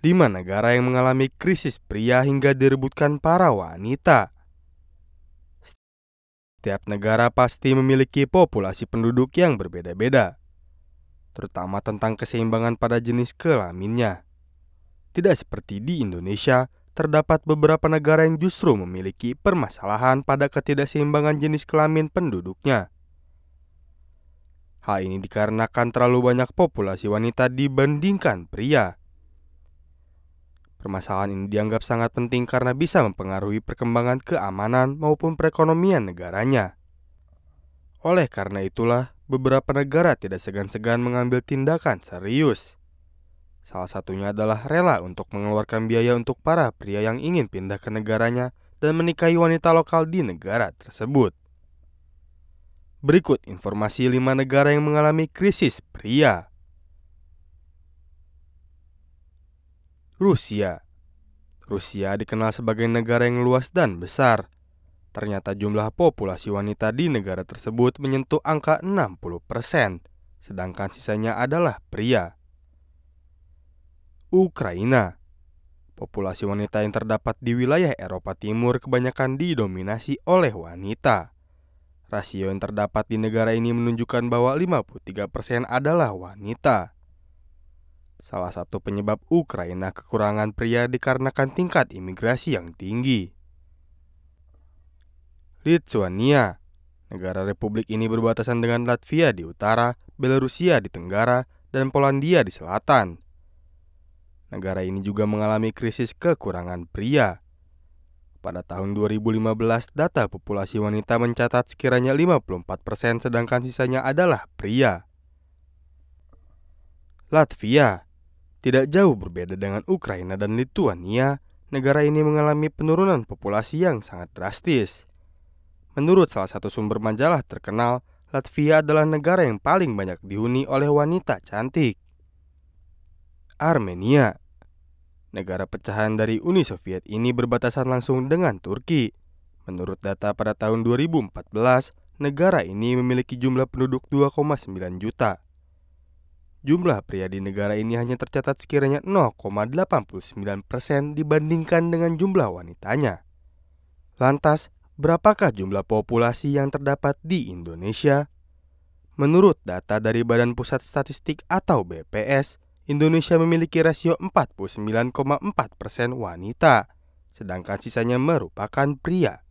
lima negara yang mengalami krisis pria hingga direbutkan para wanita. Setiap negara pasti memiliki populasi penduduk yang berbeda-beda, terutama tentang keseimbangan pada jenis kelaminnya. Tidak seperti di Indonesia, terdapat beberapa negara yang justru memiliki permasalahan pada ketidakseimbangan jenis kelamin penduduknya. Hal ini dikarenakan terlalu banyak populasi wanita dibandingkan pria. Permasalahan ini dianggap sangat penting karena bisa mempengaruhi perkembangan keamanan maupun perekonomian negaranya. Oleh karena itulah, beberapa negara tidak segan-segan mengambil tindakan serius. Salah satunya adalah rela untuk mengeluarkan biaya untuk para pria yang ingin pindah ke negaranya dan menikahi wanita lokal di negara tersebut. Berikut informasi lima negara yang mengalami krisis pria. Rusia. Rusia dikenal sebagai negara yang luas dan besar. Ternyata jumlah populasi wanita di negara tersebut menyentuh angka 60%, sedangkan sisanya adalah pria. Ukraina Populasi wanita yang terdapat di wilayah Eropa Timur kebanyakan didominasi oleh wanita. Rasio yang terdapat di negara ini menunjukkan bahwa 53% adalah wanita. Salah satu penyebab Ukraina kekurangan pria dikarenakan tingkat imigrasi yang tinggi. Lithuania Negara republik ini berbatasan dengan Latvia di utara, Belarusia di tenggara, dan Polandia di selatan. Negara ini juga mengalami krisis kekurangan pria. Pada tahun 2015, data populasi wanita mencatat sekiranya 54% sedangkan sisanya adalah pria. Latvia tidak jauh berbeda dengan Ukraina dan Lithuania, negara ini mengalami penurunan populasi yang sangat drastis. Menurut salah satu sumber majalah terkenal, Latvia adalah negara yang paling banyak dihuni oleh wanita cantik. Armenia Negara pecahan dari Uni Soviet ini berbatasan langsung dengan Turki. Menurut data pada tahun 2014, negara ini memiliki jumlah penduduk 2,9 juta. Jumlah pria di negara ini hanya tercatat sekiranya 0,89 persen dibandingkan dengan jumlah wanitanya. Lantas, berapakah jumlah populasi yang terdapat di Indonesia? Menurut data dari Badan Pusat Statistik atau BPS, Indonesia memiliki rasio 49,4 persen wanita, sedangkan sisanya merupakan pria.